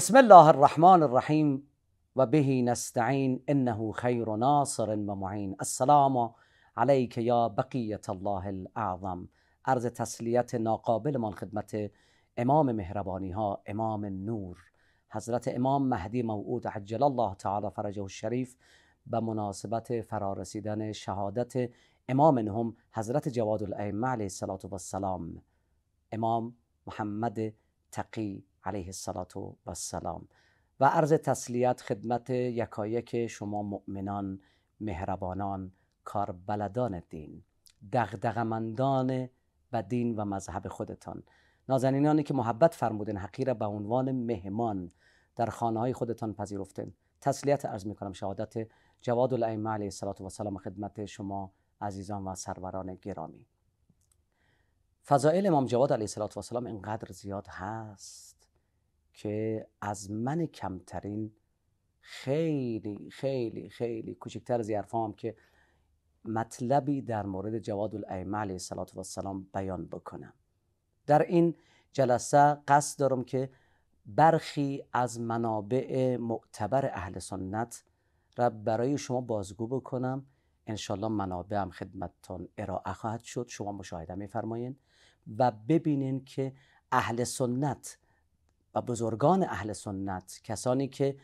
بسم الله الرحمن الرحیم و نستعین نستعین انه خیر ناصر ومعین السلام علیک یا بقیت الله الاعظم عرض تسلیت ناقابل من خدمت امام مهربانی ها امام نور حضرت امام مهدی موعود عجل الله تعالی فرجه الشریف به مناسبت فرارسیدن شهادت امام هم حضرت جواد الائمه علیه السلام امام محمد تقی علیه السلام و السلام و عرض تسلیت خدمت یکایک شما مؤمنان مهربانان کاربلدان دین دغدغمندان بدین دین و مذهب خودتان نازنینانی که محبت فرمودن حقیره به عنوان مهمان در خانه های خودتان پذیرفتن تسلیت عرض می شهادت جواد الائمه علیه السلام و سلام خدمت شما عزیزان و سروران گرامی فضائل امام جواد علیه السلام اینقدر زیاد هست که از من کمترین خیلی خیلی خیلی کوچکتر از حرفام که مطلبی در مورد جواد الائمه علیه صلات السلام بیان بکنم در این جلسه قصد دارم که برخی از منابع معتبر اهل سنت را برای شما بازگو بکنم انشالله منابع هم خدمتتان ارائه خواهد شد شما مشاهده میفرمایین و ببینین که اهل سنت و بزرگان اهل سنت کسانی که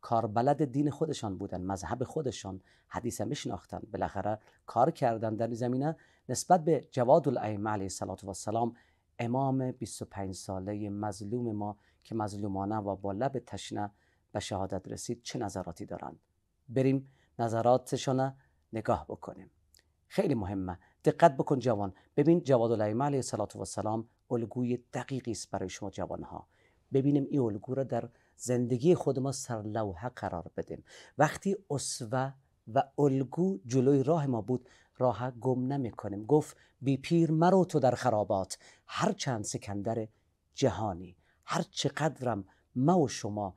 کاربلد دین خودشان بودن مذهب خودشان حدیث میشناختن بالاخره کار کردن در این زمینه نسبت به جواد الائمه علیه الصلاه و السلام امام 25 ساله مظلوم ما که مظلومانه و با لب تشنه به شهادت رسید چه نظراتی دارند بریم نظراتشان نگاه بکنیم خیلی مهمه دقت بکن جوان ببین جواد الائمه علیه الصلاه و السلام الگوی دقیقی است برای شما جوانها ببینیم این الگو را در زندگی خود ما سرلوحه قرار بدیم وقتی اسوه و الگو جلوی راه ما بود راه گم نمی کنیم گفت بی پیر مرو تو در خرابات هر چند سکندر جهانی هر چقدرم ما و شما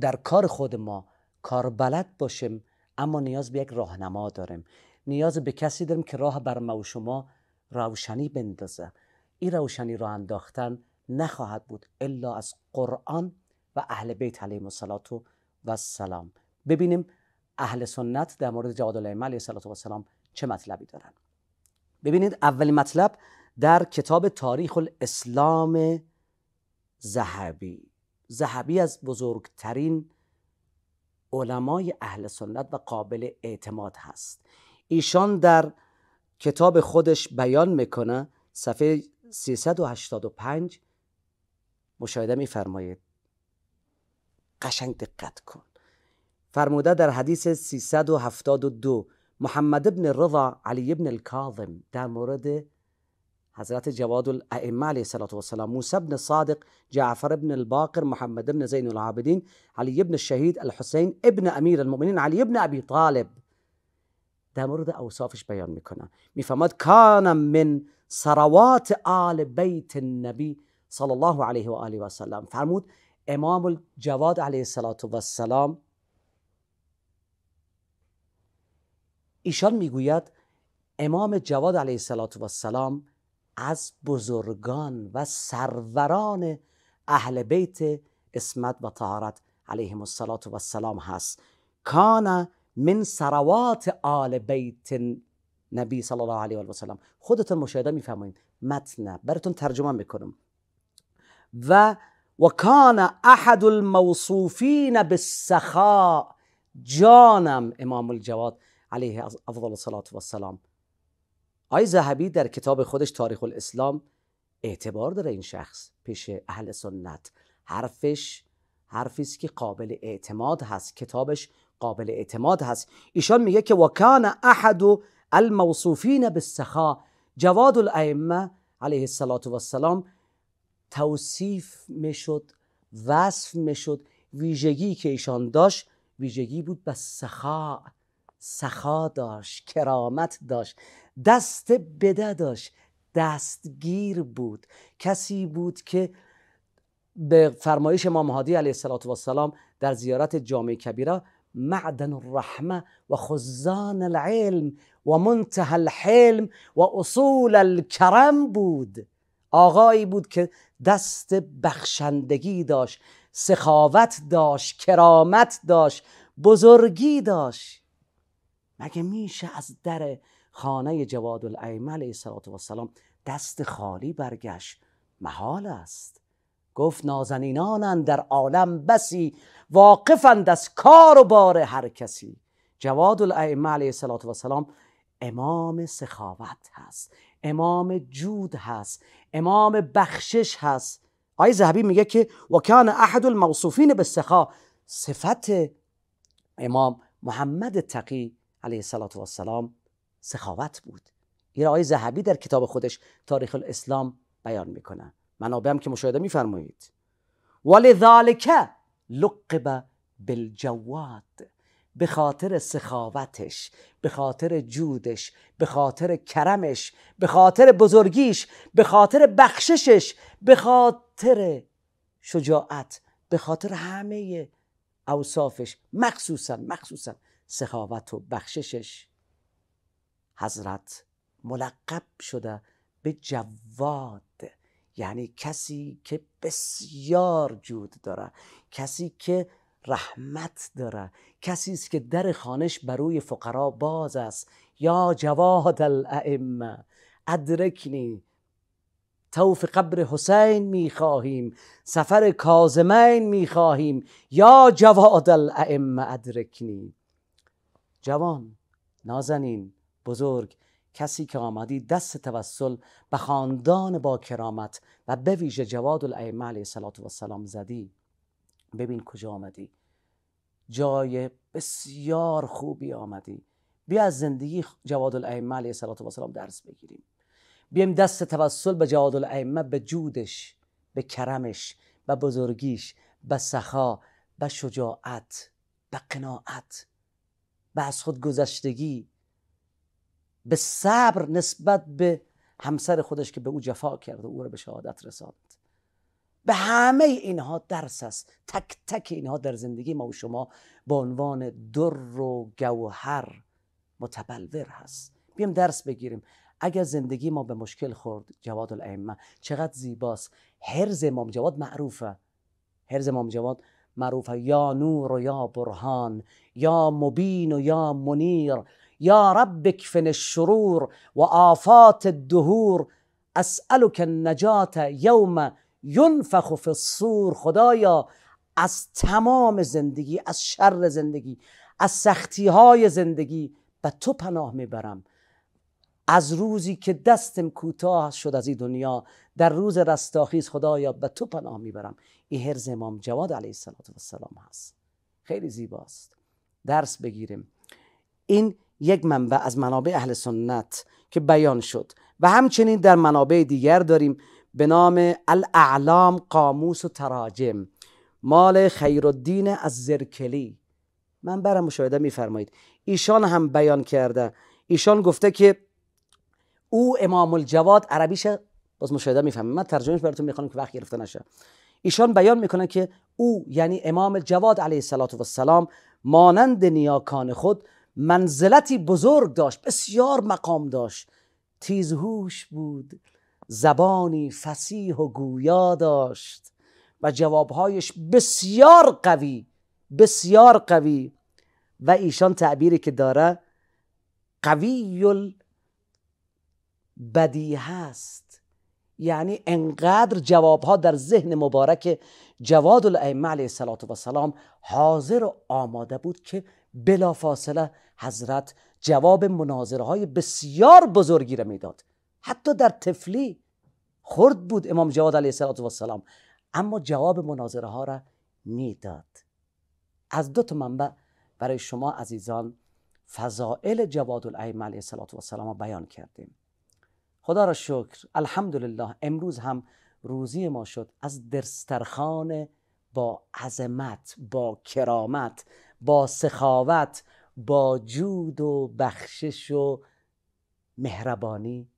در کار خود ما کار بلد باشیم اما نیاز به یک راهنما داریم نیاز به کسی داریم که راه بر ما و شما روشنی بندازه این روشنی را انداختن نخواهد بود الا از قرآن و اهل بیت علیهم الصلاه و سلام ببینیم اهل سنت در مورد جواد الائمه علیه و سلام چه مطلبی دارن ببینید اولی مطلب در کتاب تاریخ الاسلام زهبی زهبی از بزرگترین علمای اهل سنت و قابل اعتماد هست ایشان در کتاب خودش بیان میکنه صفحه 385 مشاهده میفرمایید قشنگ دقت کن فرموده در حدیث 372 محمد ابن رضا علی ابن الکاظم در مورد حضرت جواد الائمه علیه الصلاه و السلام بن ابن صادق جعفر ابن الباقر محمد ابن زین العابدین علی ابن الشهید الحسین ابن امیر المؤمنین علی ابن ابی طالب در مورد اوصافش بیان میکنه میفهمد کان من سروات آل بیت النبی صلی الله علیه و آله و سلم فرمود امام الجواد علیه السلام ایشان میگوید امام جواد علیه السلام از بزرگان و سروران اهل بیت اسمت و طهارت علیهم السلام هست کان من سروات آل بیت نبی صلی الله علیه و سلم خودتون مشاهده میفرمایید متن براتون ترجمه میکنم و و کان احد الموصوفین بالسخاء جانم امام الجواد علیه افضل صلات والسلام. السلام آی زهبی در کتاب خودش تاریخ الاسلام اعتبار داره این شخص پیش اهل سنت حرفش حرفی است که قابل اعتماد هست کتابش قابل اعتماد هست ایشان میگه که کان احد الموصوفین بالسخاء جواد الائمه علیه السلام توصیف میشد وصف میشد ویژگی که ایشان داشت ویژگی بود به سخا سخا داشت کرامت داشت دست بده داشت دستگیر بود کسی بود که به فرمایش امام هادی علیه السلام در زیارت جامعه کبیره معدن الرحمه و خزان العلم و منتهى الحلم و اصول الكرم بود آقایی بود که دست بخشندگی داشت سخاوت داشت کرامت داشت بزرگی داشت مگه میشه از در خانه جواد العیمه علیه السلام دست خالی برگشت محال است گفت نازنینانند در عالم بسی واقفند از کار و بار هر کسی جواد الائمه علیه السلام امام سخاوت هست امام جود هست امام بخشش هست آیه زهبی میگه که و احد الموصوفین به سخا صفت امام محمد تقی علیه السلام سخاوت بود این آیه زهبی در کتاب خودش تاریخ الاسلام بیان میکنه منابع هم که مشاهده میفرمایید ولذالک لقب بالجواد به خاطر سخاوتش به خاطر جودش به خاطر کرمش به خاطر بزرگیش به خاطر بخششش به خاطر شجاعت به خاطر همه اوصافش مخصوصا مخصوصا سخاوت و بخششش حضرت ملقب شده به جواد یعنی کسی که بسیار جود داره کسی که رحمت داره کسی است که در خانش روی فقرا باز است یا جواد الائمه ادرکنی توف قبر حسین میخواهیم سفر کازمین خواهیم یا جواد الائمه ادرکنی جوان نازنین بزرگ کسی که آمدی دست توسل به خاندان با کرامت و به ویژه جواد الائمه علیه السلام زدی ببین کجا آمدی جای بسیار خوبی آمدی بیا از زندگی جواد الائمه علیه و سلام درس بگیریم بیایم دست توسل به جواد الائمه به جودش به کرمش به بزرگیش به سخا به شجاعت به قناعت به از خود گذشتگی به صبر نسبت به همسر خودش که به او جفا کرده او را به شهادت رساند به همه اینها درس است تک تک اینها در زندگی ما و شما به عنوان در و گوهر متبلور هست بیم درس بگیریم اگر زندگی ما به مشکل خورد جواد الائمه چقدر زیباست هرز امام جواد معروفه هرز امام جواد معروفه یا نور و یا برهان یا مبین و یا منیر یا رب کفن الشرور و آفات الدهور اسألك النجات یوم ینفخ فی الصور خدایا از تمام زندگی از شر زندگی از سختی های زندگی به تو پناه میبرم از روزی که دستم کوتاه شد از این دنیا در روز رستاخیز خدایا به تو پناه میبرم این هر امام جواد علیه السلام هست خیلی زیباست درس بگیریم این یک منبع از منابع اهل سنت که بیان شد و همچنین در منابع دیگر داریم به نام الاعلام قاموس و تراجم مال خیرالدین از زرکلی من برم مشاهده میفرمایید ایشان هم بیان کرده ایشان گفته که او امام الجواد عربیش باز مشاهده میفهمه من ترجمهش براتون میخوانم که وقت گرفته نشه ایشان بیان میکنه که او یعنی امام جواد علیه السلام مانند نیاکان خود منزلتی بزرگ داشت بسیار مقام داشت تیزهوش بود زبانی فسیح و گویا داشت و جوابهایش بسیار قوی بسیار قوی و ایشان تعبیری که داره قوی بدی هست یعنی انقدر جوابها در ذهن مبارک جواد الائمه علیه و سلام حاضر و آماده بود که بلافاصله حضرت جواب مناظره بسیار بزرگی را میداد حتی در طفلی خرد بود امام جواد علیه السلام اما جواب مناظره ها را میداد از دو تا منبع برای شما عزیزان فضائل جواد العیم علیه السلام را بیان کردیم خدا را شکر الحمدلله امروز هم روزی ما شد از درسترخان با عظمت با کرامت با سخاوت با جود و بخشش و مهربانی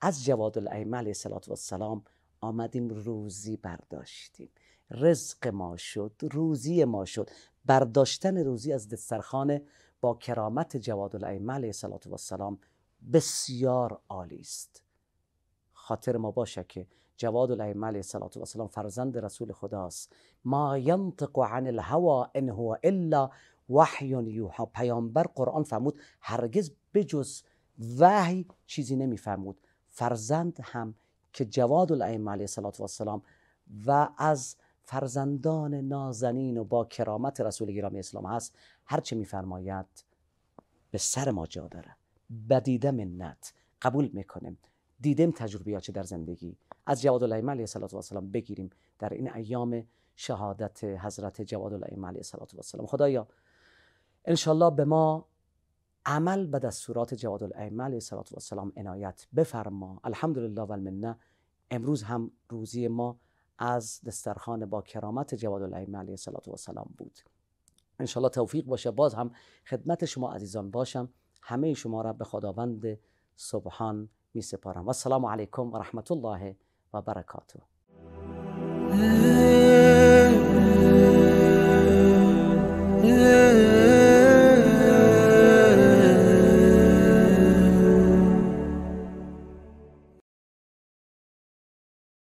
از جواد الائمه علیه و السلام آمدیم روزی برداشتیم رزق ما شد روزی ما شد برداشتن روزی از دسترخانه با کرامت جواد الائمه علیه و السلام بسیار عالی است خاطر ما باشه که جواد الائمه علیه و السلام فرزند رسول خداست ما ینطق عن الهوا ان هو الا وحی یوحا پیامبر قرآن فرمود هرگز بجز وحی چیزی نمیفرمود فرزند هم که جواد الائمه علیه صلات و السلام و از فرزندان نازنین و با کرامت رسول گرامی اسلام هست هرچه میفرماید به سر ما جا داره بدیده منت قبول میکنیم دیدم چه در زندگی از جواد الائمه علیه صلات و السلام بگیریم در این ایام شهادت حضرت جواد الائمه علیه صلات و السلام خدایا انشالله به ما عمل به دستورات جواد الائمه علیه السلام عنایت بفرما الحمدلله و المنه امروز هم روزی ما از دسترخان با کرامت جواد الائمه علیه السلام بود انشالله توفیق باشه باز هم خدمت شما عزیزان باشم همه شما را به خداوند سبحان می سپارم و السلام علیکم و رحمت الله و برکاته